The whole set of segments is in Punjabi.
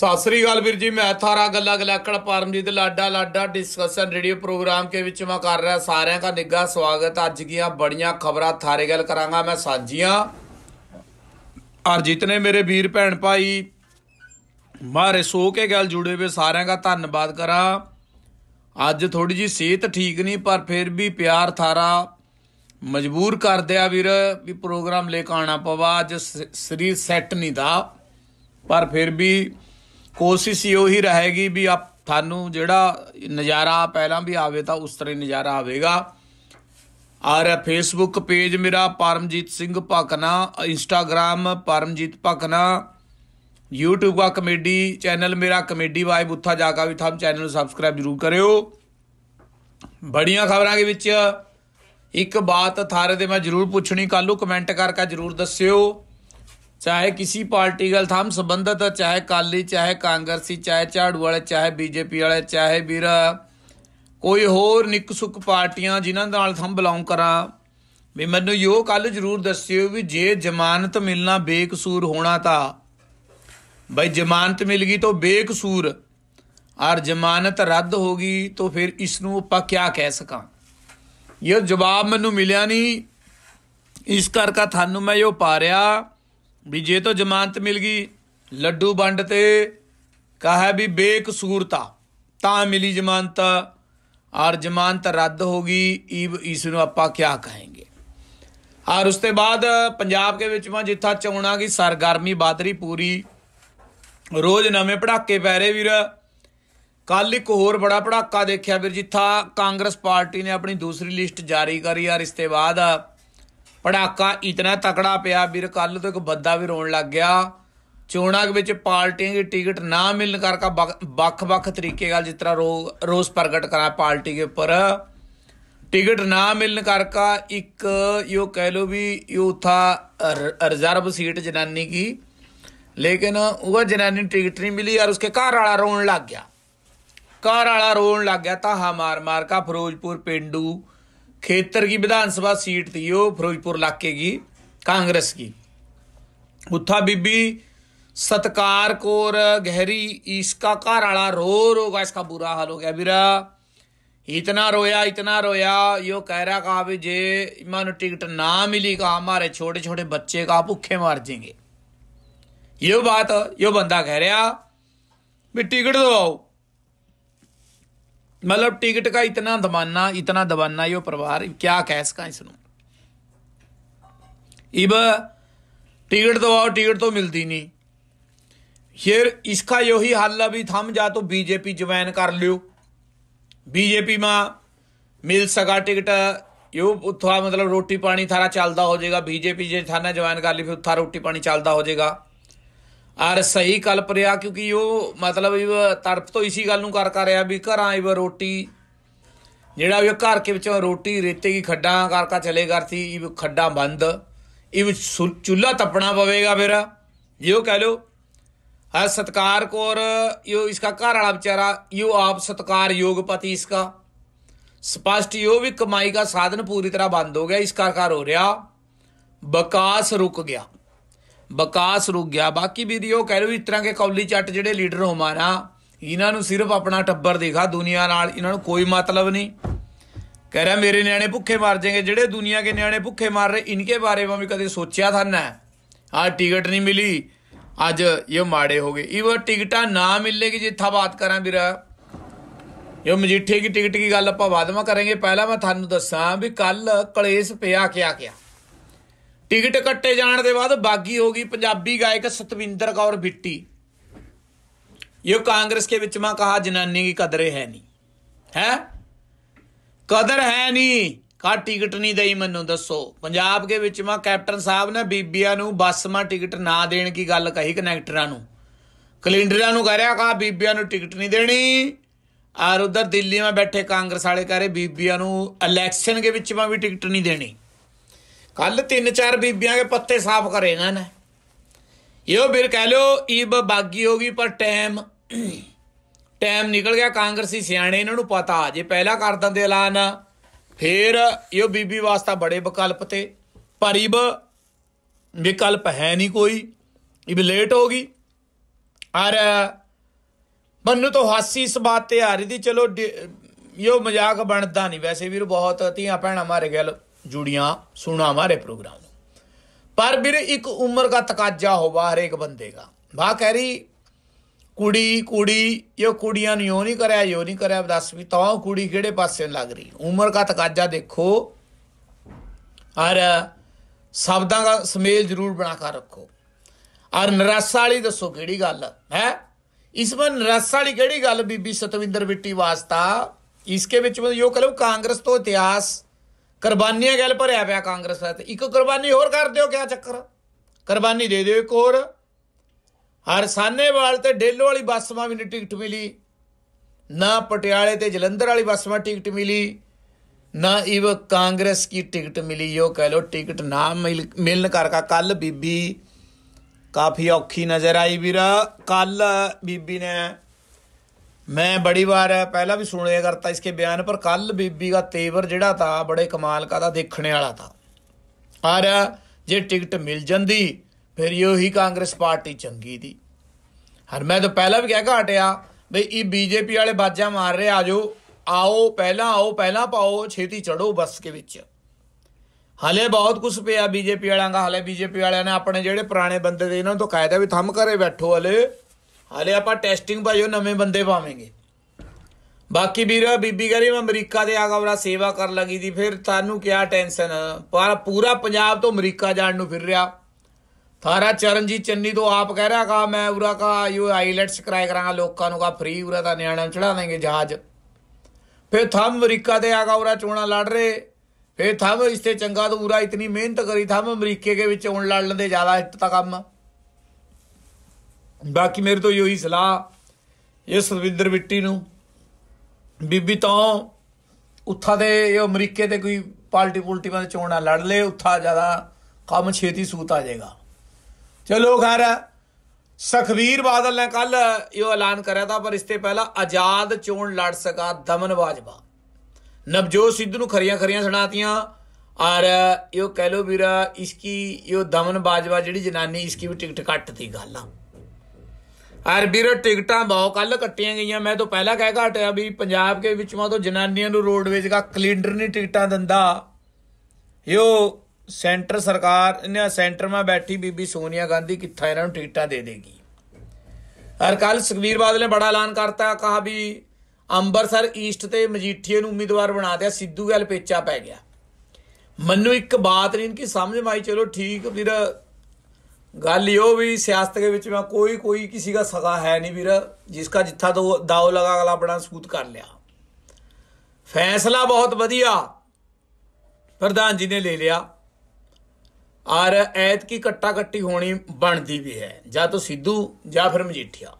ਸਤਿ ਸ੍ਰੀ ਅਕਾਲ ਵੀਰ ਜੀ ਮੈਂ ਥਾਰਾ ਗੱਲਾਂ ਗਲਾਕੜ ਪਰਮਜੀਤ ਲਾਡਾ ਲਾਡਾ ਡਿਸਕਸ਼ਨ ਰੇਡੀਓ ਪ੍ਰੋਗਰਾਮ ਕੇ ਵਿੱਚ ਮੈਂ ਕਰ ਰਿਹਾ ਸਾਰਿਆਂ ਦਾ ਨਿੱਘਾ ਸਵਾਗਤ ਅੱਜ ਦੀਆਂ ਬੜੀਆਂ ਖਬਰਾਂ ਥਾਰੇ ਗੱਲ ਕਰਾਂਗਾ ਮੈਂ ਸਾਂਝੀਆਂ ਅਰਜੀਤ ਨੇ ਮੇਰੇ ਵੀਰ ਭੈਣ ਭਾਈ ਮਾਰੇ ਸੋ ਕੇ ਗੱਲ ਜੁੜੇ ਹੋਏ ਸਾਰਿਆਂ ਦਾ ਧੰਨਵਾਦ ਕਰਾਂ ਅੱਜ ਥੋੜੀ ਜੀ ਸਿਹਤ ਠੀਕ ਨਹੀਂ ਪਰ ਫਿਰ ਵੀ ਪਿਆਰ ਥਾਰਾ ਮਜਬੂਰ ਕਰ ਦਿਆ ਵੀਰ ਵੀ ਪ੍ਰੋਗਰਾਮ ਲੈ ਕੇ ਆਣਾ ਪਵਾ ਅੱਜ ਸਰੀਰ ਸੈੱਟ ਨਹੀਂ ਦਾ ਪਰ ਫਿਰ ਵੀ ਕੋਸ਼ਿਸ਼ ਹੀ ਉਹੀ ਰਹੇਗੀ ਵੀ ਆਪ ਤੁਹਾਨੂੰ ਜਿਹੜਾ ਨਜ਼ਾਰਾ ਪਹਿਲਾਂ ਵੀ ਆਵੇ ਤਾਂ ਉਸ ਤਰ੍ਹਾਂ ਨਜ਼ਾਰਾ ਆਵੇਗਾ ਆਰ ਫੇਸਬੁੱਕ ਪੇਜ ਮੇਰਾ ਪਰਮਜੀਤ ਸਿੰਘ ਭਕਨਾ ਇੰਸਟਾਗ੍ਰam ਪਰਮਜੀਤ ਭਕਨਾ YouTube ਦਾ ਕਮੇਡੀ ਚੈਨਲ ਮੇਰਾ ਕਮੇਡੀ ਵਾਈਬ ਉੱਥਾ ਜਾ ਕੇ ਵੀ ਤੁਹਾਨੂੰ ਚੈਨਲ ਨੂੰ ਸਬਸਕ੍ਰਾਈਬ ਜ਼ਰੂਰ ਕਰਿਓ ਬੜੀਆਂ ਖਬਰਾਂ ਦੇ ਵਿੱਚ ਇੱਕ ਬਾਤ ਥਾਰੇ ਦੇ ਮੈਂ ਜ਼ਰੂਰ ਪੁੱਛਣੀ ਕੱਲੂ ਕਮੈਂਟ ਕਰਕੇ ਜ਼ਰੂਰ ਦੱਸਿਓ ਚਾਹੇ ਕਿਸੇ पार्टी का हम संबंधित है ਚਾਹੇ काली ਚਾਹੇ कांग्रेसी चाहे झाड़ू वाले चाहे बीजेपी वाले ਵੀਰ ਕੋਈ ਹੋਰ ਨਿੱਕ ਸੁੱਕ ਪਾਰਟੀਆਂ ਜਿਨ੍ਹਾਂ ਨਾਲ ਹਮ ਬਿਲੋਂਗ ਕਰਾਂ ਵੀ ਮੈਨੂੰ ਯੋ ਕੱਲ ਜ਼ਰੂਰ ਦੱਸਿਓ ਵੀ ਜੇ ਜ਼ਮਾਨਤ ਮਿਲਣਾ ਬੇਕਸੂਰ ਹੋਣਾ ਤਾਂ ਬਈ ਜ਼ਮਾਨਤ ਮਿਲ ਗਈ ਤਾਂ ਬੇਕਸੂਰ ਔਰ ਜ਼ਮਾਨਤ ਰੱਦ ਹੋ ਗਈ ਤਾਂ ਫਿਰ ਇਸ ਨੂੰ ਆਪਾਂ ਕੀ ਕਹਿ ਸਕਾਂ ਇਹ ਜਵਾਬ ਮੈਨੂੰ ਮਿਲਿਆ ਨਹੀਂ ਇਸ ਕਰਕੇ ਤੁਹਾਨੂੰ ਮੈਂ ਇਹ ਪਾ ਰਿਹਾ ਵੀ ਜੇ ਤੋ ਜ਼ਮਾਨਤ ਮਿਲ ਗਈ ਲੱਡੂ ਵੰਡ ਤੇ ਕਹਾ ਵੀ ਬੇਕਸੂਰਤਾ ਤਾਂ ਮਿਲੀ ਜ਼ਮਾਨਤ ਔਰ ਜ਼ਮਾਨਤ ਰੱਦ ਹੋ ਗਈ ਈਬ ਇਸ ਨੂੰ ਆਪਾਂ ਕਿਆ ਕਹਾਂਗੇ ਔਰ ਉਸ ਤੇ ਬਾਅਦ ਪੰਜਾਬ ਦੇ ਵਿੱਚ ਮਾ ਜਿੱਥਾ ਚੌਣਾ ਦੀ ਸਰਗਰਮੀ ਬਾਦਰੀ ਪੂਰੀ ਰੋਜ਼ ਨਵੇਂ ਪੜਾਕੇ ਪੈ ਰਹੇ ਵੀਰ ਕੱਲ ਇੱਕ ਹੋਰ ਬੜਾ ਪੜਾਕਾ ਦੇਖਿਆ ਵੀਰ ਜਿੱਥਾ ਕਾਂਗਰਸ ਪਾਰਟੀ ਨੇ ਆਪਣੀ ਦੂਸਰੀ ਲਿਸਟ ਜਾਰੀ ਕਰੀ ਔਰ ਇਸ ਤੇ ਬਾਅਦ ਪੜਾਕਾ ਇਤਨਾ ਤਕੜਾ ਪਿਆ ਵੀਰ ਕੱਲ ਤੋਂ ਇੱਕ ਬੱਦਾ ਵੀ ਰੋਣ ਲੱਗ ਗਿਆ ਚੋਣਾਂ ਵਿੱਚ ਪਾਰਟੀਆਂ ਦੀ ਟਿਕਟ ਨਾ ਮਿਲਣ ਕਰਕੇ ਵੱਖ-ਵੱਖ ਤਰੀਕੇ ਨਾਲ ਜਿਸ ਤਰ੍ਹਾਂ ਰੋਸ ਪ੍ਰਗਟ ਕਰਾ ਪਾਰਟੀ ਦੇ ਉੱਪਰ ਟਿਕਟ ਨਾ ਮਿਲਣ ਕਰਕੇ ਇੱਕ ਯੋ ਕਹਿ ਲੋ ਵੀ ਯੋ ਥਾ ਰਿਜ਼ਰਵ ਸੀਟ ਜਨਾਨੀ ਕੀ ਲੇਕਿਨ ਉਹ ਜਨਾਨੀ ਟਿਕਟ ਨਹੀਂ ਮਿਲੀ ਔਰ ਉਸਕੇ ਘਰ ਵਾਲਾ ਰੋਣ ਲੱਗ ਗਿਆ ਘਰ ਵਾਲਾ ਰੋਣ ਲੱਗ ਗਿਆ ਤਾਂ ਹਾ ਮਾਰ ਮਾਰ ਕਾ ਫਿਰੋਜ਼ਪੁਰ ਪਿੰਡੂ खेतर की विधानसभा सीट थी वो फिरोजपुर इलाके की कांग्रेस की उत्था बीबी सत्कार कौर गहरी इसका घर आला रो रोगा इसका बुरा हाल हो गया बीरा इतना रोया इतना रोया यो कह रहा कहा भी जे इमान टिकट ना मिली कहा हमारे छोटे छोटे बच्चे का भूखे मार जाएंगे यो बात यो बंदा कह रहा भी टिकट दो आओ मतलब टिकट का इतना दबाना इतना दबाना यो परिवार क्या कह सका इसनों इब टिकट दबाओ तो टिकट तो मिलती नहीं फिर इसका यही हल भी थम जा तो बीजेपी ज्वाइन कर लियो बीजेपी में मिल सका टिकट यो उत्था मतलब रोटी पानी थारा चलता हो जाएगा बीजेपी जे थाना ज्वाइन कर ली फिर उत्था रोटी पानी चलता हो जाएगा ਆਰ ਸਹੀ ਕਲਪ ਰਿਆ ਕਿਉਂਕਿ ਉਹ ਮਤਲਬ ਤੜਪ ਤੋਂ ਇਸੀ ਗੱਲ ਨੂੰ ਕਰ ਕਰ ਰਿਆ ਵੀ ਘਰਾਂ ਇਹ ਰੋਟੀ ਜਿਹੜਾ ਵੀ ਘਰ ਕੇ ਵਿੱਚੋਂ ਰੋਟੀ ਰੇਤੇ ਦੀ ਖੱਡਾਂ ਕਰਕੇ ਚਲੇ ਕਰਤੀ ਇਹ ਖੱਡਾਂ ਬੰਦ ਇਹ ਚੁੱਲਾ ਤਪਣਾ ਪਵੇਗਾ ਫਿਰ ਜੇ ਉਹ ਕਹਿ ਲੋ ਹਰ ਸਤਕਾਰ ਕੋਰ ਇਹ ਇਸਕਾ ਘਰ ਵਾਲਾ ਵਿਚਾਰਾ ਇਹ ਆਪ ਸਤਕਾਰ ਯੋਗ ਯੋਗਪਤੀ ਇਸਕਾ ਸਪਸ਼ਟ ਇਹ ਵੀ ਕਮਾਈ ਦਾ ਸਾਧਨ ਪੂਰੀ ਤਰ੍ਹਾਂ ਬੰਦ ਹੋ ਗਿਆ ਇਸ ਕਰਕੇ ਹੋ ਰਿਹਾ ਵਿਕਾਸ ਰੁਕ ਗਿਆ ਵਿਕਾਸ ਰੁਕ ਗਿਆ ਬਾਕੀ ਵੀਡੀਓ ਕਹਿ ਲੋ ਇਸ ਤਰ੍ਹਾਂ ਕੇ ਕੌਲੀ ਚੱਟ ਜਿਹੜੇ ਲੀਡਰ ਹੋਮਾ ਨਾ ਇਹਨਾਂ ਨੂੰ ਸਿਰਫ ਆਪਣਾ ਟੱਬਰ ਦੇਖਾ ਦੁਨੀਆ ਨਾਲ ਇਹਨਾਂ ਨੂੰ ਕੋਈ ਮਤਲਬ ਨਹੀਂ ਕਹਿ ਰਿਹਾ ਮੇਰੇ ਨਿਆਣੇ ਭੁੱਖੇ ਮਰ ਜਾਣਗੇ ਜਿਹੜੇ ਦੁਨੀਆ ਦੇ ਨਿਆਣੇ ਭੁੱਖੇ ਮਰ ਰਹੇ ਇਨਕੇ ਬਾਰੇ ਮੈਂ ਵੀ ਕਦੇ ਸੋਚਿਆ ਥਾ ਨਾ ਆ ਟਿਕਟ ਨਹੀਂ ਮਿਲੀ ਅੱਜ ਇਹ ਮਾੜੇ ਹੋ ਗਏ ਇਹ ਟਿਕਟਾਂ ਨਾ ਮਿਲੇਗੀ ਜਿੱਥਾ ਬਾਤ ਕਰਾਂ ਵੀਰਾ ਇਹ ਮਜੀਠੇ ਦੀ ਟਿਕਟ ਦੀ ਗੱਲ ਆਪਾਂ ਬਾਅਦ ਵਿੱਚ ਕਰਾਂਗੇ ਪਹਿਲਾਂ ਮੈਂ ਤੁਹਾਨੂੰ ਦੱਸਾਂ ਵੀ ਕੱਲ ਕਲੇਸ਼ ਪਿਆ ਕਿਆ ਕਿਆ ਟਿਕਟ ਕੱਟੇ ਜਾਣ ਦੇ ਬਾਅਦ ਬਾਗੀ ਹੋ ਗਈ ਪੰਜਾਬੀ ਗਾਇਕ ਸਤਵਿੰਦਰ ਕੌਰ ਬਿੱਟੀ ਇਹ ਕਾਂਗਰਸ ਦੇ ਵਿੱਚ ਮਾ ਕਹਾ ਜਨਾਨੀ ਦੀ ਕਦਰ ਹੈ ਨਹੀਂ ਹੈ ਕਦਰ ਹੈ ਨਹੀਂ ਕਾ ਟਿਕਟ ਨਹੀਂ ਦੇਈ ਮੈਨੂੰ ਦੱਸੋ ਪੰਜਾਬ ਦੇ ਵਿੱਚ ਮਾ ਕੈਪਟਨ ਸਾਹਿਬ ਨੇ ਬੀਬੀਆਂ ਨੂੰ ਬੱਸ ਮਾ ਟਿਕਟ ਨਾ ਦੇਣ ਕੀ ਗੱਲ ਕਹੀ ਕਨੈਕਟਰਾਂ ਨੂੰ ਕੈਲੰਡਰਾਂ ਨੂੰ ਕਰਿਆ ਕਾ ਬੀਬੀਆਂ ਨੂੰ ਟਿਕਟ ਨਹੀਂ ਦੇਣੀ ਆਰ ਉਧਰ ਦਿੱਲੀ ਮਾ ਬੈਠੇ ਕਾਂਗਰਸ ਵਾਲੇ ਕਹ ਰਹੇ ਬੀਬੀਆਂ ਨੂੰ ਇਲੈਕਸ਼ਨ ਦੇ ਵਿੱਚ ਮਾ ਵੀ ਟਿਕਟ ਨਹੀਂ ਦੇਣੀ ਕੱਲ ਤਿੰਨ ਚਾਰ ਬੀਬੀਆਂ ਦੇ ਪੱਤੇ ਸਾਫ਼ ਕਰੇ ਇਹਨਾਂ ਨੇ ਇਹੋ ਵੀਰ ਕਹਿ ਲਿਓ ਈਬ ਬਾਗੀ ਹੋ ਗਈ ਪਰ ਟਾਈਮ ਟਾਈਮ ਨਿਕਲ ਗਿਆ ਕਾਂਗਰਸੀ ਸਿਆਣੇ ਇਹਨਾਂ ਨੂੰ ਪਤਾ ਜੇ ਪਹਿਲਾਂ ਕਰ ਦਿੰਦੇ ਐਲਾਨ ਫੇਰ ਇਹੋ ਬੀਬੀ ਵਾਸਤਾ ਬੜੇ ਵਿਕਲਪ ਤੇ ਪਰ ਪਰਿਬ ਵਿਕਲਪ ਹੈ ਨਹੀਂ ਕੋਈ ਇਹ ਲੇਟ ਹੋ ਗਈ ਔਰ ਬੰਨੂ ਤਾਂ ਹਾਸੀ ਇਸ ਬਾਤ ਤੇ ਆ ਰਹੀ ਦੀ ਚਲੋ ਇਹੋ ਮਜ਼ਾਕ ਬਣਦਾ ਨਹੀਂ ਵੈਸੇ ਵੀਰ ਬਹੁਤ ਧੀਆਂ ਭੈਣਾਂ ਮਾਰੇ ਗਏ ਲੋ ਜੁੜੀਆਂ ਸੁਣਾ ਮਾਰੇ ਪ੍ਰੋਗਰਾਮ ਪਰ ਵੀਰ ਇੱਕ ਉਮਰ ਦਾ ਤਕਾਜ਼ਾ ਹੋਵਾ ਹਰੇਕ ਬੰਦੇ ਦਾ ਬਾ ਕਹਿ ਰਹੀ ਕੁੜੀ ਕੁੜੀ ਇਹ ਕੁੜੀਆਂ ਨੂੰ ਯੋ ਨਹੀਂ ਕਰਿਆ ਯੋ ਨਹੀਂ ਕਰਿਆ ਦੱਸ ਵੀ ਤਾਂ ਕੁੜੀ ਕਿਹੜੇ ਪਾਸੇ ਲੱਗ ਰਹੀ ਉਮਰ ਦਾ ਤਕਾਜ਼ਾ ਦੇਖੋ ਔਰ ਸ਼ਬਦਾਂ ਦਾ ਸਮੇਲ ਜ਼ਰੂਰ ਬਣਾ ਕੇ ਰੱਖੋ ਔਰ ਨਰਾਸਾ ਵਾਲੀ ਦੱਸੋ ਕਿਹੜੀ ਗੱਲ ਹੈ ਇਸ ਵਨ ਨਰਾਸਾ ਵਾਲੀ ਕਿਹੜੀ ਗੱਲ ਬੀਬੀ ਸਤਵਿੰਦਰ ਬਿੱਟੀ ਵਾਸਤਾ ਇਸਕੇ ਵਿੱਚ ਮੈਂ ਯੋ ਕਹ ਲਵਾਂ ਕਾਂਗਰਸ ਤੋਂ ਇਤਿਹਾਸ ਕੁਰਬਾਨੀਆਂ ਗੱਲ ਭਰਿਆ ਪਿਆ ਕਾਂਗਰਸ ਦਾ ਤੇ ਇੱਕ ਕੁਰਬਾਨੀ ਹੋਰ ਕਰ ਦਿਓ ਕਿਆ ਚੱਕਰ ਕੁਰਬਾਨੀ ਦੇ ਦਿਓ ਇੱਕ ਹੋਰ ਹਰ ਤੇ ਡੇਲੋ ਵਾਲੀ ਬੱਸ ਮਾਂ ਵੀ ਨਹੀਂ ਟਿਕਟ ਮਿਲੀ ਨਾ ਪਟਿਆਲੇ ਤੇ ਜਲੰਧਰ ਵਾਲੀ ਬੱਸ ਮਾਂ ਟਿਕਟ ਮਿਲੀ ਨਾ ਇਵ ਕਾਂਗਰਸ ਕੀ ਟਿਕਟ ਮਿਲੀ ਯੋ ਕਹ ਲੋ ਟਿਕਟ ਨਾ ਮਿਲਣ ਕਰਕੇ ਕੱਲ ਬੀਬੀ ਕਾਫੀ ਔਖੀ ਨਜ਼ਰ ਆਈ ਵੀਰਾ ਕੱਲ ਬੀਬੀ ਨੇ ਮੈਂ ਬੜੀ ਵਾਰ ਪਹਿਲਾਂ ਵੀ ਸੁਣਿਆ ਕਰਤਾ ਇਸਕੇ ਬਿਆਨ ਪਰ ਕੱਲ ਬੀਬੀ ਦਾ ਤੇਵਰ ਜਿਹੜਾ ਤਾਂ ਬੜੇ ਕਮਾਲ ਕਾ ਦਾ ਦੇਖਣ ਵਾਲਾ ਤਾਂ ਪਰ ਜੇ ਟਿਕਟ ਮਿਲ ਜਾਂਦੀ ਫਿਰ ਇਹੀ ਕਾਂਗਰਸ ਪਾਰਟੀ ਚੰਗੀ ਦੀ ਹਰ ਮੈਂ ਤਾਂ ਪਹਿਲਾਂ ਵੀ ਕਹਿ ਘਾਟਿਆ ਬਈ ਇਹ ਬੀਜੇਪੀ ਵਾਲੇ ਬਾਜਾ ਮਾਰ ਰਹੇ ਆ ਜੋ ਆਓ ਪਹਿਲਾਂ ਆਓ ਪਹਿਲਾਂ ਪਾਓ ਛੇਤੀ ਚੜੋ ਬੱਸ ਕੇ ਵਿੱਚ ਹਲੇ ਬਹੁਤ ਕੁਸ ਪਿਆ ਬੀਜੇਪੀ ਵਾਲਾਂ ਦਾ ਹਲੇ ਬੀਜੇਪੀ ਵਾਲਿਆਂ ਨੇ ਆਪਣੇ ਜਿਹੜੇ ਪੁਰਾਣੇ ਬੰਦੇ ਦੇ ਇਹਨਾਂ ਤੋਂ ਕਾਇਦਾ ਵੀ ਥੰਮ ਕਰੇ ਬੈਠੋ ਹਲੇ ਹਾਲੇ ਆਪਾਂ ਟੈਸਟਿੰਗ ਭਾਈਓ ਨਵੇਂ ਬੰਦੇ ਪਾਵਾਂਗੇ ਬਾਕੀ ਵੀਰ ਬੀਬੀ ਕਰੀ ਮੈਂ ਅਮਰੀਕਾ ਦੇ ਆਗਵਰਾ ਸੇਵਾ ਕਰਨ ਲੱਗੀ ਦੀ ਫਿਰ ਤੁਹਾਨੂੰ ਕਿਆ ਟੈਨਸ਼ਨ ਪਰ ਪੂਰਾ ਪੰਜਾਬ ਤੋਂ ਅਮਰੀਕਾ ਜਾਣ ਨੂੰ ਫਿਰ ਰਿਹਾ ਥਾਰਾ ਚਰਨਜੀਤ ਚੰਨੀ ਤੋਂ ਆਪ ਕਹਿ ਰਿਹਾ ਕਾ ਮੈਂ ਉਰਾ ਕਾ ਯੂ ਹਾਈਲਾਈਟਸ ਕਰਾਇ ਕਰਾਂਗਾ ਲੋਕਾਂ ਨੂੰ ਕਾ ਫ੍ਰੀ ਉਰਾ ਦਾ ਨਿਆਣਾ ਚੜਾ ਦੇਂਗੇ ਜਹਾਜ਼ ਫਿਰ ਥਮ ਅਮਰੀਕਾ ਦੇ ਆਗਾ ਉਰਾ ਚੋਣਾ ਲੜ ਰਹੇ ਫਿਰ ਥਮ ਇਸ ਤੇ ਚੰਗਾ ਤੋਂ ਉਰਾ ਇਤਨੀ ਮਿਹਨਤ ਕਰੀ ਥਮ ਅਮਰੀਕੇ ਦੇ ਵਿੱਚ ਹੁਣ ਲੜ ਦੇ ਜ਼ਿਆਦਾ ਹਿੱਟ ਤਾਂ ਕੰਮ ਬਾਕੀ ਮੇਰੇ ਤੋਂ ਇਹੀ ਸਲਾਹ ਇਹ ਸਰਵਿੰਦਰ ਮਿੱਟੀ ਨੂੰ ਬੀਬੀ ਤੋਂ ਉੱਥਾ ਦੇ ਇਹ ਅਮਰੀਕੇ ਦੇ ਕੋਈ ਪਾਰਟੀ ਪੁਲਟੀ ਵਾਲੇ ਚੋਣਾਂ ਲੜ ਲੇ ਉੱਥਾ ਜ਼ਿਆਦਾ ਕੰਮ ਛੇਤੀ ਸੂਤ ਆ ਜਾਏਗਾ ਚਲੋ ਘਰ ਸਖਵੀਰ ਬਾਦਲ ਨੇ ਕੱਲ ਇਹ ਐਲਾਨ ਕਰਿਆ ਤਾਂ ਪਰ ਇਸ ਤੇ ਪਹਿਲਾਂ ਆਜ਼ਾਦ ਚੋਣ ਲੜ ਸਕਾ ਦਮਨ ਬਾਜਵਾ ਨਵਜੋਤ ਸਿੱਧ ਨੂੰ ਖਰੀਆਂ ਖਰੀਆਂ ਸੁਣਾਤੀਆਂ ਔਰ ਇਹ ਕਹਿ ਲੋ ਵੀਰਾ ਕੀ ਇਹ ਦਮਨ ਬਾਜਵਾ ਜਿਹੜੀ ਜਨਾਨੀ ਕੀ ਵੀ ਟਿਕਟ ਕੱਟਦੀ ਗੱਲ ਆ ਹਰ ਵੀਰ ਟਿਕਟਾਂ ਬਹੁਤ ਕੱਲ ਕੱਟੀਆਂ ਗਈਆਂ ਮੈਂ ਤਾਂ ਪਹਿਲਾਂ ਕਹਿ ਘਟਿਆ ਵੀ ਪੰਜਾਬ ਕੇ ਵਿੱਚੋਂ ਤੋਂ ਜਨਾਨੀਆਂ ਨੂੰ ਰੋਡਵੇਜ ਦਾ ਕਲਿੰਡਰ ਨਹੀਂ ਟਿਕਟਾਂ ਦਿੰਦਾ ਯੋ ਸੈਂਟਰ ਸਰਕਾਰ ਨੇ ਸੈਂਟਰ ਮਾ ਬੈਠੀ ਬੀਬੀ ਸੋਨੀਆ ਗਾਂਧੀ ਕਿੱਥਾ ਇਹਨਾਂ ਨੂੰ ਟਿਕਟਾਂ ਦੇ ਦੇਗੀ ਹਰ ਕੱਲ ਸੁਖਵੀਰ ਬਾਦਲ ਨੇ ਬੜਾ ਐਲਾਨ ਕਰਤਾ ਕਹਾ ਵੀ ਅੰਬਰਸਰ ਈਸਟ ਤੇ ਮਜੀਠੀਏ ਨੂੰ ਉਮੀਦਵਾਰ ਬਣਾ ਦਿਆ ਸਿੱਧੂ ਗੱਲ ਪੇਚਾ ਪੈ ਗਿਆ ਮੈਨੂੰ ਇੱਕ ਬਾਤ ਨਹੀਂ ਕਿ ਸਮਝ ਮਾਈ ਚਲੋ ਠੀਕ ਵੀਰ ਗੱਲ ਵੀ ਸਿਆਸਤ ਦੇ ਵਿੱਚ ਮੈਂ ਕੋਈ ਕੋਈ ਕਿਸੇ ਦਾ ਸਗਾ ਹੈ ਨਹੀਂ ਵੀਰ ਜਿਸ जिसका ਜਿੱਥਾ तो ਦਾਉ ਲਗਾ ਅਗਲਾ ਆਪਣਾ ਸੂਤ ਕਰ ਲਿਆ ਫੈਸਲਾ ਬਹੁਤ ਵਧੀਆ ਪ੍ਰਧਾਨ ਜੀ ਨੇ ਲੈ ਲਿਆ ਔਰ ਐਤ ਕੀ ਕੱਟਾ ਕੱਟੀ ਹੋਣੀ ਬਣਦੀ ਵੀ ਹੈ ਜਾਂ ਤਾਂ ਸਿੱਧੂ ਜਾਂ ਫਿਰ ਮਜੀਠੀਆ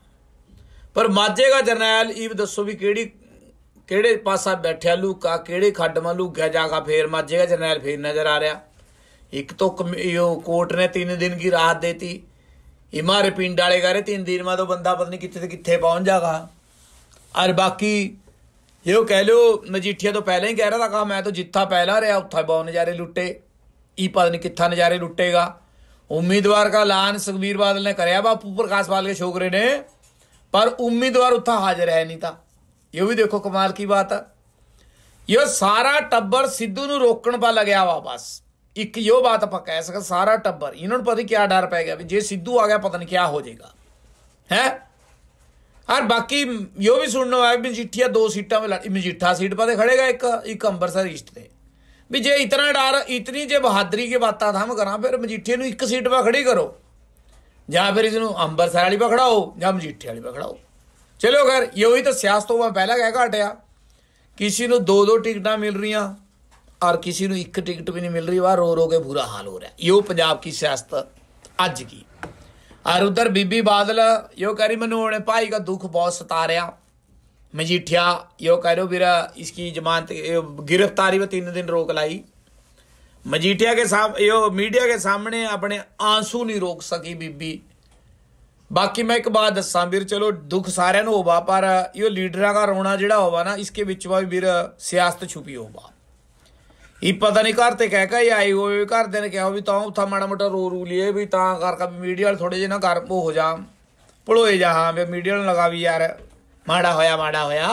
ਪਰ ਮਾਜੇਗਾ ਜਰਨੈਲ ਇਹ ਦੱਸੋ ਵੀ ਕਿਹੜੀ ਕਿਹੜੇ ਪਾਸਾ ਬੈਠਿਆ ਲੂਕਾ ਕਿਹੜੇ ਖੱਡ ਮਾ ਲੂਗਾ ਜਾਗਾ ਫੇਰ ਮਾਜੇਗਾ ਜਰਨੈਲ ਫੇਰ ਨਜ਼ਰ ਆ ਰਿਹਾ ਇੱਕ ਤੋਂ ਕਮਿਓ ਕੋਰਟ ਨੇ 3 ਦਿਨ ਦੀ ਰਾਤ ਦੇਤੀ ਇਮਾਰੇ ਪਿੰਡ ਵਾਲੇ ਘਰੇ 3 ਦਿਨ ਮਾ ਤੋਂ ਬੰਦਾ ਨਹੀਂ ਕਿੱਥੇ ਤੇ ਕਿੱਥੇ ਪਹੁੰਚ ਜਾਗਾ ਔਰ ਬਾਕੀ ਇਹੋ ਕਹਿ ਲਿਓ ਮਜੀਠੀਆ ਤੋਂ ਪਹਿਲਾਂ ਹੀ ਕਹਿ ਰਹਾ ਤਾਂ ਮੈਂ ਤਾਂ ਜਿੱਥਾ ਪਹਿਲਾਂ ਰਿਹਾ ਉੱਥਾ ਬਹੁਤ ਨਜ਼ਾਰੇ ਲੁੱਟੇ ਈ ਨਹੀਂ ਕਿੱਥਾ ਨਜ਼ਾਰੇ ਲੁੱਟੇਗਾ ਉਮੀਦਵਾਰ ਦਾ ਐਲਾਨ ਸੁਖਵੀਰ ਬਾਦਲ ਨੇ ਕਰਿਆ ਬਾਪੂ ਪ੍ਰਕਾਸ਼ ਬਾਦਲ ਦੇ ਛੋਕਰੇ ਨੇ ਪਰ ਉਮੀਦਵਾਰ ਉੱਥਾ ਹਾਜ਼ਰ ਹੈ ਨਹੀਂ ਤਾਂ ਇਹ ਵੀ ਦੇਖੋ ਕਮਾਲ ਕੀ ਬਾਤ ਹੈ ਇਹ ਸਾਰਾ ਟੱਬਰ ਸਿੱਧੂ ਨੂੰ ਰੋਕਣ ਪਾ ਲਗਿਆ ਵਾ ਬਸ ਇੱਕ ਇਹੋ ਬਾਤ ਆਪਾਂ ਕਹਿ ਸਕਾਂ ਸਾਰਾ ਟੱਬਰ ਇਹਨਾਂ ਨੂੰ ਪਤਾ ਕੀ ਡਰ ਪੈ ਗਿਆ ਵੀ ਜੇ ਸਿੱਧੂ ਆ ਗਿਆ ਪਤਾ ਨਹੀਂ ਕੀ ਹੋ ਜਾਏਗਾ ਹੈ ਬਾਕੀ ਵੀ बाकी यो ਵੀ सुनने ਦੋ ਸੀਟਾਂ ਵਿੱਚ ਲੜੀ ਮਜੀਠਾ ਸੀਟ ਪਾ ਦੇ ਖੜੇਗਾ ਇੱਕ ਇੱਕ ਅੰਬਰਸਰ ईस्ट ਤੇ ਵੀ ਜੇ ਇਤਨਾ ਡਰ ਇਤਨੀ ਜੇ ਬਹਾਦਰੀ ਕੇ ਬਾਤਾਂ थम ਕਰਾਂ ਫਿਰ ਮਜੀਠੇ ਨੂੰ ਇੱਕ ਸੀਟ 'ਤੇ ਖੜੀ ਕਰੋ ਜਾਂ ਫਿਰ ਇਸ ਨੂੰ ਅੰਬਰਸਰ ਵਾਲੀ ਪਖੜਾਓ ਖੜਾਓ ਜਾਂ ਮਜੀਠੇ ਵਾਲੀ ਪਖੜਾਓ ਖੜਾਓ ਚਲੋ ਘਰ ਇਹੋ ਹੀ ਤਾਂ ਸਿਆਸਤ ਹੋਵਾ ਪਹਿਲਾਂ ਕਹਿ ਘਟਿਆ ਕਿਸੇ ਨੂੰ ਦੋ ਦੋ ਟਿਕਟਾਂ ਮਿਲ ਰਹੀਆਂ ਔਰ ਕਿਸੇ ਨੂੰ ਇੱਕ ਟਿਕਟ ਵੀ ਨਹੀਂ ਮਿਲ ਰਹੀ ਵਾ ਰੋ ਰੋ ਕੇ ਬੁਰਾ ਹਾਲ ਹੋ ਰਿਹਾ ਇਹ ਪੰਜਾਬ ਕੀ ਸਿਆਸਤ ਅੱਜ ਕੀ और उधर बीबी बादल यो कह रही मैनू उन्हें भाई का दुख बहुत सता रहा मजीठिया यो कह रहे हो मेरा इसकी जमानत गिरफ्तारी में तीन दिन रोक लाई मजीठिया के साम यो मीडिया के सामने अपने आंसू नहीं रोक सकी बीबी बाकी मैं एक बात दसा वीर चलो दुख सारे होवा पर यो लीडर का रोना जोड़ा होवा ना इसके बिचवा भी वीर सियासत छुपी होवा ਇਹ ਪਤਾ ਨਹੀਂ ਘਰ ਤੇ ਕਹਿ ਕੇ ਆਈ ਹੋਵੇ ਘਰ ਦੇ ਨੇ ਕਿਹਾ ਵੀ ਤਾਂ ਉੱਥਾ ਮਾੜਾ ਮੋਟਾ ਰੋ ਰੂ ਲਈਏ ਵੀ ਤਾਂ ਕਰਕੇ ਵੀ ਮੀਡੀਆ ਵਾਲ ਥੋੜੇ ਜਿਹਾ ਨਾ ਕਰ ਪੋ ਹੋ ਜਾ ਭਲੋਏ ਜਾ ਹਾਂ ਵੀ ਮੀਡੀਆ ਨੂੰ ਲਗਾ ਵੀ ਯਾਰ ਮਾੜਾ ਹੋਇਆ ਮਾੜਾ ਹੋਇਆ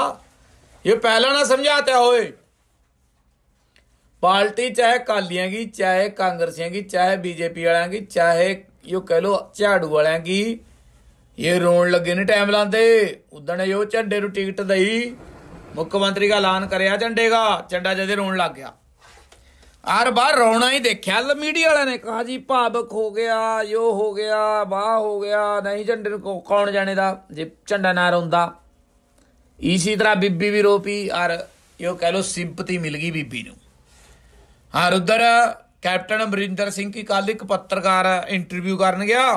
ਇਹ ਪਹਿਲਾਂ ਨਾ ਸਮਝਾਤਾ ਹੋਏ ਪਾਰਟੀ ਚਾਹੇ ਕਾਲੀਆਂ ਦੀ ਚਾਹੇ ਕਾਂਗਰਸੀਆਂ ਦੀ ਚਾਹੇ ਬੀਜੇਪੀ ਵਾਲਿਆਂ ਦੀ ਚਾਹੇ ਯੋ ਕਹਿ ਲੋ ਝਾੜੂ ਵਾਲਿਆਂ ਦੀ ਇਹ ਰੋਣ ਲੱਗੇ ਨੇ ਟਾਈਮ ਲਾਂਦੇ ਉਦਣ ਇਹੋ ਝੰਡੇ ਨੂੰ ਟਿਕਟ ਦਈ ਮੁੱਖ ਮੰਤਰੀ ਦਾ ਐਲਾਨ ਕਰਿਆ ਝੰਡੇ ਦਾ ਝੰਡਾ ਜਦੇ ਰੋਣ ਲੱਗ ਗਿਆ ਆਰ ਵਾਰ ਰੋਣਾ ਹੀ ਦੇਖਿਆ ਲ ਮੀਡੀਆ ਵਾਲਿਆਂ ਨੇ ਕਹਾ ਜੀ ਭਾਵਕ ਹੋ ਗਿਆ ਯੋ ਹੋ ਗਿਆ ਵਾਹ ਹੋ ਗਿਆ ਨਹੀਂ ਝੰਡੇ ਨੂੰ ਕੌਣ ਜਾਣੇ ਦਾ ਜੇ ਝੰਡਾ ਨਾ ਰੋਂਦਾ ਇਸੀ ਤਰ੍ਹਾਂ ਬੀਬੀ ਵੀ ਰੋਪੀ ਔਰ ਯੋ ਕਹ ਲੋ ਸਿੰਪਤੀ ਮਿਲ ਗਈ ਬੀਬੀ ਨੂੰ ਹਾਂ ਉਧਰ ਕੈਪਟਨ ਅਮਰਿੰਦਰ ਸਿੰਘ ਕੀ ਕੱਲ ਇੱਕ ਪੱਤਰਕਾਰ ਇੰਟਰਵਿਊ ਕਰਨ ਗਿਆ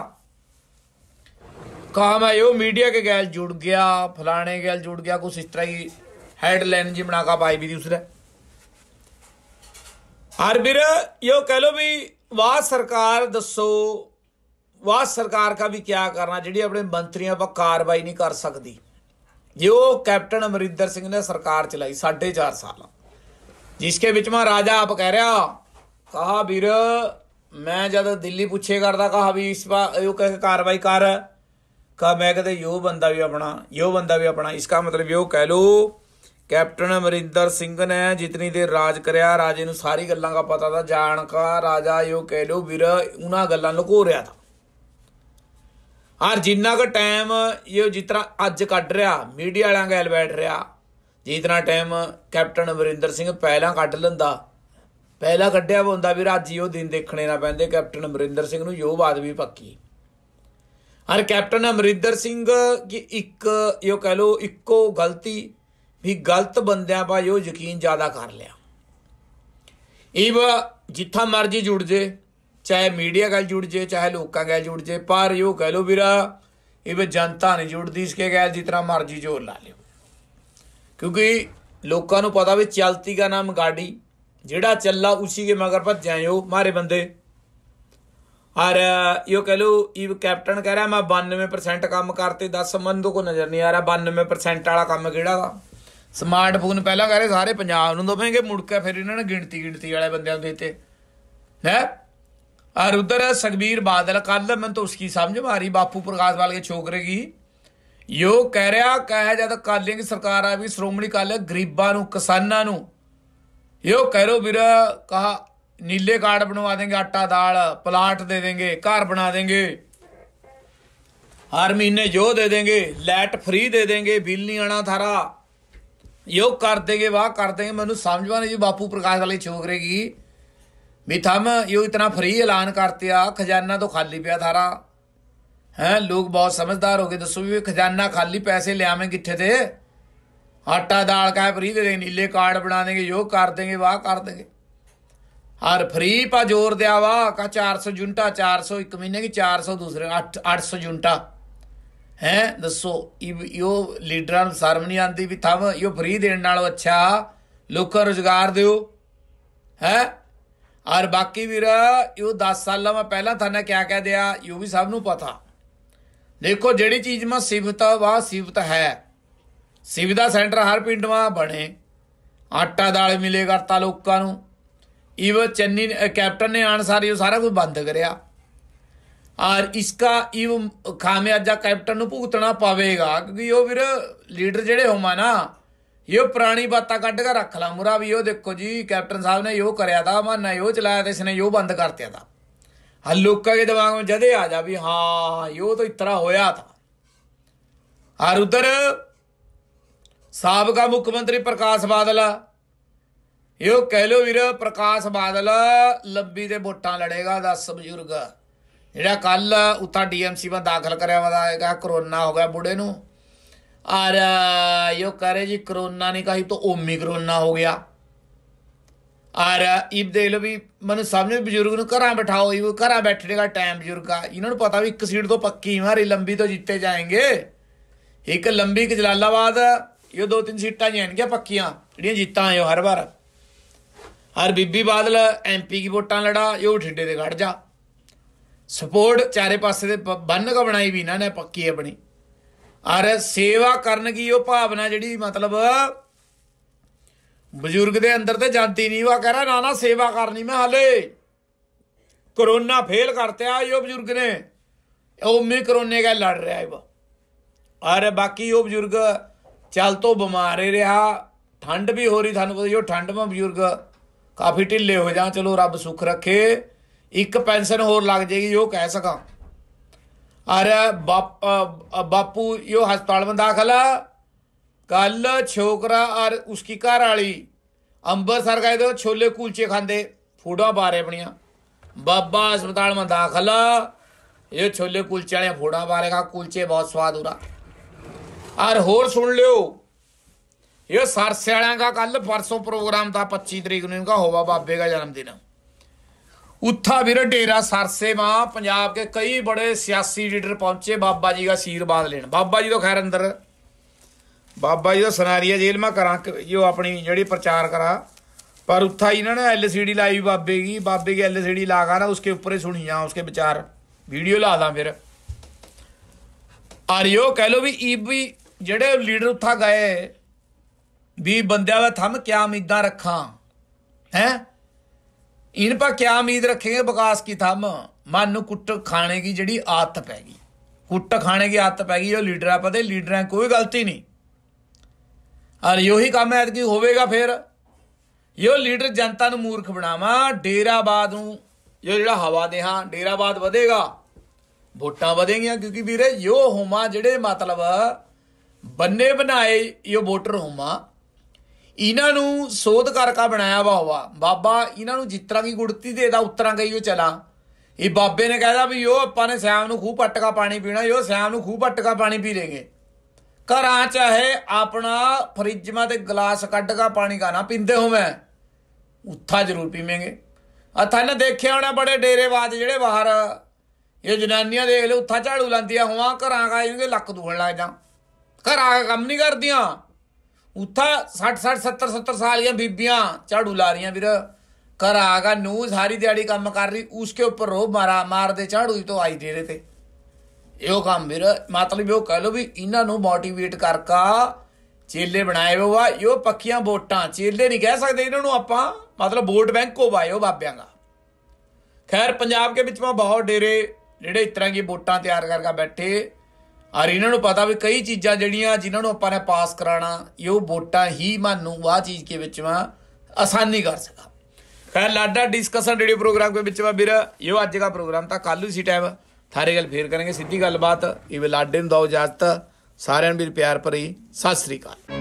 ਕਾਮ ਮੈਂ ਯੋ ਮੀਡੀਆ ਕੇ ਗੈਲ ਜੁੜ ਗਿਆ ਫਲਾਣੇ ਗੈਲ ਜੁੜ ਗਿਆ ਕੁਛ ਇਸ ਤਰ੍ਹਾਂ ਹੀ ਹੈਡਲਾਈਨ ਜੀ ਬਣਾ ਕੇ ਪਾਈ ਵੀ ਦੀ ਉਸਰੇ ਹਰ ਵੀਰ ਯੋ ਕਹ ਲੋ ਵੀ ਵਾਹ ਸਰਕਾਰ ਦੱਸੋ ਵਾਹ ਸਰਕਾਰ ਕਾ ਵੀ ਕੀ ਕਰਨਾ ਜਿਹੜੀ ਆਪਣੇ ਮੰਤਰੀਆਂ 'ਪਾ ਕਾਰਵਾਈ ਨਹੀਂ ਕਰ ਸਕਦੀ ਜੋ ਕੈਪਟਨ ਅਮਰਿੰਦਰ ਸਿੰਘ ਨੇ ਸਰਕਾਰ ਚਲਾਈ 4.5 ਸਾਲ ਜਿਸਕੇ ਵਿੱਚ ਮਾ ਰਾਜਾ ਆਪ ਕਹਿ ਰਿਹਾ ਕਹਾ ਵੀਰ ਮੈਂ ਜਦ ਦਿੱਲੀ ਪੁੱਛੇ ਕਰਦਾ ਕਹਾ ਵੀ ਇਸ ਪਾ ਇਹ ਕਹੇ ਕਾਰਵਾਈ ਕਰ ਕਹਾ ਮੈਂ ਕਹਦੇ ਯੋ ਬੰਦਾ ਵੀ ਆਪਣਾ ਯੋ ਬੰਦਾ ਵੀ ਆਪਣਾ ਇਸ ਦਾ ਮਤਲਬ ਯੋ ਕਹਿ ਲੋ ਕੈਪਟਨ ਅਮਰਿੰਦਰ ਸਿੰਘ ਨੇ ਜਿਤਨੀ ਦੇ ਰਾਜ ਕਰਿਆ ਰਾਜੇ ਨੂੰ ਸਾਰੀ ਗੱਲਾਂ ਦਾ ਪਤਾ ਤਾਂ ਜਾਣਕਾ ਰਾਜਾ ਇਹੋ ਕਹਿ ਲੋ ਵੀਰ ਉਹਨਾਂ ਗੱਲਾਂ ਲੁਕੋ ਰਿਆ ਤਾਂ ਹਰ ਜਿੰਨਾ ਕ ਟਾਈਮ ਇਹ ਜਿਤਨਾ ਅੱਜ ਕੱਢ ਰਿਆ ਮੀਡੀਆ ਵਾਲਿਆਂ ਗੈਲ ਬੈਠ ਰਿਆ ਜਿਤਨਾ ਟਾਈਮ ਕੈਪਟਨ ਅਮਰਿੰਦਰ ਸਿੰਘ ਪਹਿਲਾਂ ਕੱਢ ਲੈਂਦਾ ਪਹਿਲਾਂ ਕੱਢਿਆ ਹੁੰਦਾ ਵੀਰ ਅੱਜ ਉਹ ਦਿਨ ਦੇਖਣੇ ਨਾ ਪੈਂਦੇ ਕੈਪਟਨ ਅਮਰਿੰਦਰ ਸਿੰਘ ਨੂੰ ਯੋ ਬਾਤ ਵੀ ਪੱਕੀ ਹਰ ਕੈਪਟਨ ਅਮਰਿੰਦਰ ਸਿੰਘ ਕਿ ਇੱਕ ਇਹ ਕਹਿ ਲੋ ਇੱਕੋ ਗਲਤੀ ਵੀ ਗਲਤ ਬੰਦਿਆਂ ਪਾ ਉਹ ਯਕੀਨ ਜ਼ਿਆਦਾ ਕਰ ਲਿਆ ਇਹ ਜਿੱਥਾ ਮਰਜੀ ਜੁੜ ਜੇ ਚਾਹੇ ਮੀਡੀਆ ਗੱਲ ਜੁੜ ਜੇ ਚਾਹੇ ਲੋਕਾਂ ਗੱਲ ਜੁੜ ਜੇ ਪਰ ਇਹੋ ਕਹਿ ਲੋ ਵੀਰਾ ਇਹ ਜਨਤਾ ਨਹੀਂ ਜੁੜਦੀ ਇਸਕੇ ਗੱਲ ਜਿਤਨਾ ਮਰਜੀ ਜੋਰ ਲਾ ਲਿਓ क्योंकि लोगों को पता भी चलती का नाम गाड़ी जेड़ा चला उसी के मगर भज जाए हो मारे बंदे और यो कह लो ये कैप्टन कह रहा मैं बानवे परसेंट काम करते दस मन को नज़र नहीं आ रहा बानवे परसेंट वाला काम कि ਸਮਾਰਟਫੋਨ ਪਹਿਲਾਂ ਕਰੇ ਸਾਰੇ ਪੰਜਾਬ ਨੂੰ ਦੋਵੇਂਗੇ ਮੁੜ ਕੇ ਫਿਰ ਇਹਨਾਂ ਨੇ ਗਿਣਤੀ ਗਿਣਤੀ ਵਾਲੇ ਬੰਦਿਆਂ ਦੇ ਤੇ ਹੈ ਔਰ ਉਧਰ ਸਗਬੀਰ ਬਾਦਲ ਕੱਲ ਮੈਂ ਤਾਂ ਉਸकी ਸਮਝ ਮਾਰੀ ਬਾਪੂ ਪ੍ਰਕਾਸ਼ ਵਾਲ ਕੇ ਛੋਕਰੇਗੀ ਯੋ ਕਹਿ ਰਿਹਾ ਕਹਿ ਜਦ ਕਾਲਿੰਗ ਸਰਕਾਰ ਆ ਵੀ ਸ਼੍ਰੋਮਣੀ ਕਾਲ ਗਰੀਬਾਂ ਨੂੰ ਕਿਸਾਨਾਂ ਨੂੰ ਯੋ ਕਹਿ ਰੋ ਵੀਰ ਕਹਾ ਨੀਲੇ ਕਾਰਡ ਬਣਵਾ ਦੇਗੇ ਆਟਾ ਦਾਲ ਪਲਾਟ ਦੇ ਦੇਗੇ ਘਰ ਬਣਾ ਦੇਗੇ ਹਰ ਮਹੀਨੇ ਜੋ ਦੇ ਦੇਗੇ ਲੈਟ ਫ੍ਰੀ ਦੇ ਦੇਗੇ ਬਿੱਲ ਨਹੀਂ ਆਣਾ ਥਾਰਾ योग ਕਰ ਦੇਗੇ ਵਾਹ ਕਰ ਦੇਗੇ ਮੈਨੂੰ ਸਮਝਵਾ ਨਹੀਂ ਜੀ ਬਾਪੂ ਪ੍ਰਕਾਸ਼ ਵਾਲੇ ਛੋਕਰੇ ਕੀ ਵੀ ਥਮ ਇਹ ਇਤਨਾ ਫਰੀ ਐਲਾਨ ਕਰਤੇ ਆ ਖਜ਼ਾਨਾ ਤੋਂ ਖਾਲੀ ਪਿਆ ਥਾਰਾ ਹੈ ਲੋਕ ਬਹੁਤ ਸਮਝਦਾਰ ਹੋ ਗਏ ਦੱਸੋ ਵੀ ਖਜ਼ਾਨਾ ਖਾਲੀ ਪੈਸੇ ਲਿਆਵੇਂ ਕਿੱਥੇ ਤੇ ਆਟਾ ਦਾਲ ਕਾ ਫਰੀ ਦੇ ਨੀਲੇ ਕਾਰਡ ਬਣਾ ਦੇਗੇ ਯੋਗ ਕਰ ਦੇਗੇ ਵਾਹ ਕਰ ਦੇਗੇ ਹਰ ਫਰੀ ਪਾ ਜੋਰ ਦਿਆ ਵਾ ਕਾ 400 ਜੁੰਟਾ 400 ਇੱਕ ਮਹੀਨੇ ਕੀ 400 ਦੂਸਰੇ 8 800 ਜੁੰਟਾ ਹੈ ਦੱਸੋ ਇਹੋ ਲੀਡਰਾਂ ਨੂੰ ਸ਼ਰਮ ਨਹੀਂ ਆਂਦੀ ਵੀ ਥਮ ਇਹੋ ਫਰੀ ਦੇਣ ਨਾਲੋਂ ਅੱਛਾ ਲੋਕਾਂ ਰੋਜ਼ਗਾਰ ਦਿਓ ਹੈ ਔਰ ਬਾਕੀ ਵੀਰ ਇਹੋ 10 ਸਾਲਾਂ ਮੈਂ ਪਹਿਲਾਂ ਥਾਨਾ ਕਿਆ ਕਹਿ ਦਿਆ ਇਹੋ ਵੀ ਸਭ ਨੂੰ ਪਤਾ ਦੇਖੋ ਜਿਹੜੀ ਚੀਜ਼ ਮਾ ਸਿਫਤ ਵਾ ਸਿਫਤ ਹੈ ਸਿਵਦਾ ਸੈਂਟਰ ਹਰ ਪਿੰਡ ਮਾ ਬਣੇ ਆਟਾ ਦਾਲ ਮਿਲੇਗਾ ਕਰਤਾ ਲੋਕਾਂ ਨੂੰ ਇਹ ਚੰਨੀ ਕੈਪਟਨ ਨੇ ਆਣ ਸਾਰੀ ਉਹ ਸਾਰਾ ਕੁਝ ਬੰਦ ਕਰਿਆ ਔਰ ਇਸਕਾ ਇਵ ਖਾਮਿਆਜਾ ਕੈਪਟਨ ਨੂੰ ਭੁਗਤਣਾ ਪਾਵੇਗਾ ਕਿਉਂਕਿ ਉਹ ਵੀਰ ਲੀਡਰ ਜਿਹੜੇ ਹੋਮਾ ਨਾ ਇਹ ਪੁਰਾਣੀ ਬਾਤਾਂ ਕੱਢ ਕੇ ਰੱਖ ਲਾ ਮੁਰਾ ਵੀ ਉਹ ਦੇਖੋ ਜੀ ਕੈਪਟਨ ਸਾਹਿਬ ਨੇ ਇਹੋ ਕਰਿਆ ਦਾ ਮਾਨਾ ਇਹੋ ਚਲਾਇਆ ਤੇ ਇਸਨੇ ਇਹੋ ਬੰਦ ਕਰ ਦਿੱਤਾ ਹਰ ਲੋਕਾਂ ਦੇ ਦਿਮਾਗ ਵਿੱਚ ਜਦੇ ਆ ਜਾ ਵੀ ਹਾਂ ਇਹੋ ਤਾਂ ਇਤਰਾ ਹੋਇਆ ਤਾਂ ਔਰ ਉਧਰ ਸਾਬਕਾ ਮੁੱਖ ਮੰਤਰੀ ਪ੍ਰਕਾਸ਼ ਬਾਦਲ ਇਹੋ ਕਹਿ ਲੋ ਵੀਰ ਪ੍ਰਕਾਸ਼ ਬਾਦਲ ਲੰਬੀ ਦੇ ਵੋਟਾਂ ਲੜੇਗਾ ਦਾ ਬਜ਼ੁਰਗ ਜਿਹੜਾ ਕੱਲ ਉਤਾ ਡੀਐਮਸੀ ਵਿੱਚ ਦਾਖਲ ਕਰਿਆ ਵਦਾ ਹੈਗਾ ਕਰੋਨਾ ਹੋ ਗਿਆ ਬੁੜੇ ਨੂੰ ਔਰ ਯੋ ਕਰੇ ਜੀ ਕਰੋਨਾ ਨਹੀਂ ਕਹੀ ਤਾਂ ਓਮਿਕਰੋਨਾ ਹੋ ਗਿਆ ਔਰ ਇਬ ਦੇ ਲੋ ਵੀ ਮਨ ਸਾਹਮਣੇ ਬਜ਼ੁਰਗ ਨੂੰ ਘਰਾਂ ਬਿਠਾਓ ਇਹ ਘਰਾਂ ਬੈਠਣੇ ਦਾ ਟਾਈਮ ਬਜ਼ੁਰਗਾ ਇਹਨਾਂ ਨੂੰ ਪਤਾ ਵੀ ਇੱਕ ਸੀਟ ਤੋਂ ਪੱਕੀ ਮਾਰੀ ਲੰਬੀ ਤੋਂ ਜਿੱਤੇ ਜਾਣਗੇ ਇੱਕ ਲੰਬੀ ਕਿ ਜਲਾਲਾਬਾਦ ਇਹ ਦੋ ਤਿੰਨ ਸੀਟਾਂ ਜਾਣਗੀਆਂ ਪੱਕੀਆਂ ਜਿਹੜੀਆਂ ਜਿੱਤਾਂ ਆਇਓ ਹਰ ਵਾਰ ਹਰ ਬੀਬੀ ਬਾਦਲ ਐਮਪੀ ਦੀ ਵੋਟਾਂ ਲੜਾ ਇਹ ਠਿੱਡੇ ਦੇ ਘੜ ਜਾ ਸਪੋਰਟ ਚਾਰੇ ਪਾਸੇ ਦੇ ਬੰਨ੍ਹ ਬਣਾਈ ਵੀ ਨਾ ਨੇ ਪੱਕੀ ਆਪਣੀ ਔਰ ਸੇਵਾ ਕਰਨ ਕੀ ਉਹ ਭਾਵਨਾ ਜਿਹੜੀ ਮਤਲਬ ਬਜ਼ੁਰਗ ਦੇ ਅੰਦਰ ਤੇ ਜਾਂਦੀ ਨਹੀਂ ਵਾ ਕਹਿੰਦਾ ਨਾ ਨਾ ਸੇਵਾ ਕਰਨੀ ਮੈਂ ਹਲੇ ਕਰੋਨਾ ਫੇਲ ਕਰਤਿਆ ਇਹ ਬਜ਼ੁਰਗ ਨੇ ਉਹ ਮੇ ਕਰੋਨੇ ਦਾ ਲੜ ਰਿਹਾ ਹੈ ਵਾ ਔਰ ਬਾਕੀ ਉਹ ਬਜ਼ੁਰਗ ਚੱਲ ਤੋਂ ਬਿਮਾਰ ਹੀ ਰਿਹਾ ਠੰਡ ਵੀ ਹੋ ਰਹੀ ਤੁਹਾਨੂੰ ਪਤਾ ਜੋ ਠੰਡ ਮਾ ਬਜ਼ੁਰਗ ਕਾਫੀ ਢਿੱਲੇ ਹੋ ਜਾਂ ਚਲੋ ਰੱਬ ਸੁਖ ਰੱਖੇ ਇੱਕ ਪੈਨਸ਼ਨ ਹੋਰ ਲੱਗ ਜੇਗੀ ਉਹ ਕਹਿ ਸਕਾਂ ਅਰੇ ਬਾਪੂ ਯੋ ਹਸਪਤਾਲ ਮੰ ਦਾਖਲਾ ਕੱਲ ਛੋਕਰਾ ਔਰ ਉਸकी ਘਰ ਵਾਲੀ ਅੰਬਰਸਰ ਗਏ ਦੋ ਛੋਲੇ ਕੁਲਚੇ ਖਾਂਦੇ ਫੋਟੋਆਂ ਬਾਰੇ ਆਪਣੀਆਂ ਬਾਬਾ ਹਸਪਤਾਲ ਮੰ ਦਾਖਲਾ ਇਹ ਛੋਲੇ ਕੁਲਚੇ ਵਾਲੇ ਫੋੜਾ ਦਾ ਕੁਲਚੇ ਬਹੁਤ ਸਵਾਦ ਰਾ ਔਰ ਹੋਰ ਸੁਣ ਲਿਓ ਇਹ ਸਰਸੇ ਵਾਲਿਆਂ ਦਾ ਕੱਲ ਪਰਸੋਂ ਪ੍ਰੋਗਰਾਮ ਦਾ 25 ਤਰੀਕ ਨੂੰ ਇਨਕਾ ਹੋਵਾ ਬਾਬੇ ਦਾ ਜਨਮ ਦਿਨ ਉੱਥਾ ਵੀਰ ਡੇਰਾ ਸਰਸੇਵਾ ਪੰਜਾਬ ਦੇ ਕਈ بڑے ਸਿਆਸੀ ਲੀਡਰ ਪਹੁੰਚੇ ਬਾਬਾ ਜੀ ਦਾ ਅਸ਼ੀਰਵਾਦ ਲੈਣ ਬਾਬਾ ਜੀ ਤੋਂ ਖੈਰ ਅੰਦਰ ਬਾਬਾ ਜੀ ਦਾ ਸਨਾਰੀਆ ਜੇਲ੍ਹ ਮਾ ਕਰਾਂ ਕਿ ਉਹ ਆਪਣੀ ਜਿਹੜੀ ਪ੍ਰਚਾਰ ਕਰਾ ਪਰ ਉੱਥਾ ਇਹਨਾਂ ਨੇ ਐਲਸੀਡੀ ਲਾਈ ਬਾਬੇ ਦੀ ਬਾਬੇ ਦੀ ਐਲਸੀਡੀ ਲਾਗਾ ਨਾ ਉਸਕੇ ਉੱਪਰ ਸੁਣੀ ਜਾ ਉਸਕੇ ਵਿਚਾਰ ਵੀਡੀਓ ਲਾ ਦਾਂ ਫਿਰ ਆਰਿਓ ਕਹਿ ਲੋ ਵੀ ਈ ਵੀ ਜਿਹੜੇ ਲੀਡਰ ਉੱਥਾ ਗਏ ਵੀ ਬੰਦਿਆਂ ਦਾ ਥੰਮ ਕਿਆ ਉਮੀਦਾਂ ਰੱਖਾਂ ਹੈ ਉਮੀਦ ਰੱਖੇਗੇ ਵਿਕਾਸ ਕੀ उम्मीद ਮਨ ਨੂੰ ਕੁੱਟ ਖਾਣੇ ਦੀ ਜਿਹੜੀ खाने ਪੈ ਗਈ ਕੁੱਟ ਖਾਣੇ ਦੀ खाने ਪੈ ਗਈ ਜੋ ਲੀਡਰ ਆ ਪਤੇ ਲੀਡਰਾਂ ਕੋਈ ਗਲਤੀ ਨਹੀਂ ਔਰ ਯੋਹੀ ਕੰਮ ਕੀ ਹੋਵੇਗਾ ਫਿਰ ਯੋ ਲੀਡਰ ਜਨਤਾ ਨੂੰ ਮੂਰਖ ਬਣਾਵਾ ਡੇਰਾਬਾਦ ਨੂੰ ਜੋ ਜਿਹੜਾ ਹਵਾ ਦੇ ਹਾਂ ਡੇਰਾਬਾਦ ਵਧੇਗਾ ਵੋਟਾਂ ਵਧੇਗੀਆਂ ਕਿਉਂਕਿ ਵੀਰੇ ਇਹੋ ਹੋਮਾ ਜਿਹੜੇ ਮਤਲਬ ਬੰਨੇ ਬਣਾਏ ਯੋ ਵੋਟਰ ਹੋਮਾ ਇਹਨਾਂ ਨੂੰ ਸੋਧ ਕਰਕਾ ਬਣਾਇਆ ਵਾ ਬਾਬਾ ਇਹਨਾਂ ਨੂੰ ਜਿੱਤਰਾ ਕੀ ਗੁੜਤੀ ਦੇਦਾ ਉਤਰਾਂ ਗਈ ਉਹ ਚਲਾ ਇਹ ਬਾਬੇ ਨੇ ਕਹਿਦਾ ਵੀ ਉਹ ਆਪਾਂ ਨੇ ਸ਼ਾਮ ਨੂੰ ਖੂਹ ਪਟਕਾ ਪਾਣੀ ਪੀਣਾ ਉਹ ਸ਼ਾਮ ਨੂੰ ਖੂਹ ਪਟਕਾ ਪਾਣੀ ਪੀ ਲੇਗੇ ਘਰਾਂ ਚਾਹੇ ਆਪਣਾ ਫਰਿੱਜ ਮਾ ਤੇ ਗਲਾਸ ਕੱਢ ਕੇ ਪਾਣੀ ਕਾ ਨਾ ਪੀਂਦੇ ਹੋਵੇਂ ਉੱਥਾ ਜ਼ਰੂਰ ਪੀਵੇਂਗੇ ਆ ਨੇ ਦੇਖਿਆ ਹੋਣਾ ਬੜੇ ਡੇਰੇਵਾਦ ਜਿਹੜੇ ਬਾਹਰ ਇਹ ਜਨਾਨੀਆਂ ਦੇਖ ਲੈ ਉੱਥਾ ਝਾੜੂ ਲਾਂਦੀਆਂ ਹੋਵਾਂ ਘਰਾਂ ਕਾ ਲੱਕ ਦੁਖਣ ਲੱਗ ਜਾਂ ਘਰਾਂ ਕੰਮ ਨਹੀਂ ਕਰਦੀਆਂ ਉੱਥਾ 60 60 70 70 ਸਾਲ ਦੀਆਂ ਬੀਬੀਆਂ ਝਾੜੂ ਲਾ ਰਹੀਆਂ ਵੀਰ ਕਰ ਆਗਾ ਨੂੰ ਸਾਰੀ ਦਿਹਾੜੀ ਕੰਮ ਕਰ ਰਹੀ ਉਸਕੇ ਉੱਪਰ ਰੋ ਮਾਰਾ ਮਾਰਦੇ ਝਾੜੂ ਹੀ ਤੋਂ ਆਈ ਡੇਰੇ ਤੇ ਇਹੋ ਕੰਮ ਵੀਰ ਮਤਲਬ ਇਹੋ ਕਹਿ ਲੋ ਵੀ ਇਹਨਾਂ ਨੂੰ ਮੋਟੀਵੇਟ ਕਰਕਾ ਚੇਲੇ ਬਣਾਏ ਵਾ ਇਹੋ ਪੱਕੀਆਂ ਵੋਟਾਂ ਚੇਲੇ ਨਹੀਂ ਕਹਿ ਸਕਦੇ ਇਹਨਾਂ ਨੂੰ ਆਪਾਂ ਮਤਲਬ ਵੋਟ ਬੈਂਕ ਕੋ ਬਾਇਓ ਬਾਬਿਆਂ ਦਾ ਖੈਰ ਪੰਜਾਬ ਕੇ ਵਿੱਚ ਮਾ ਬਹੁਤ ਡੇਰੇ ਜਿਹੜੇ ਇਸ ਤਰ੍ਹਾਂ ਦੀ ਵੋਟਾਂ ਤਿਆਰ ਕਰਕੇ ਬੈਠੇ ਔਰ ਇਹਨਾਂ ਨੂੰ ਪਤਾ ਵੀ ਕਈ ਚੀਜ਼ਾਂ ਜਿਹੜੀਆਂ ਜਿਨ੍ਹਾਂ ਨੂੰ ਆਪਾਂ ਨੇ ਪਾਸ ਕਰਾਣਾ ਇਹ ਉਹ ਵੋਟਾਂ ਹੀ ਮਾਨੂੰ ਆ ਚੀਜ਼ ਕੇ ਵਿੱਚ ਮੈਂ ਆਸਾਨੀ ਕਰ ਸਕਦਾ ਖੈਰ ਲਾਡਾ ਡਿਸਕਸ਼ਨ ਰੇਡੀਓ ਪ੍ਰੋਗਰਾਮ ਦੇ ਵਿੱਚ ਮੈਂ ਵੀਰ ਇਹ ਅੱਜ ਦਾ ਪ੍ਰੋਗਰਾਮ ਤਾਂ ਕੱਲ ਹੀ ਸੀ ਟਾਈਮ ਥਾਰੇ ਗੱਲ ਫੇਰ ਕਰਾਂਗੇ ਸਿੱਧੀ ਗੱਲਬਾਤ ਇਹ ਲਾਡੇ ਨੂੰ ਦੋ ਇਜਾਜ਼ਤ ਸਾਰਿਆਂ ਨੂੰ ਵੀ ਪਿਆਰ ਭਰੀ ਸਤਿ ਸ੍ਰੀ ਅਕਾਲ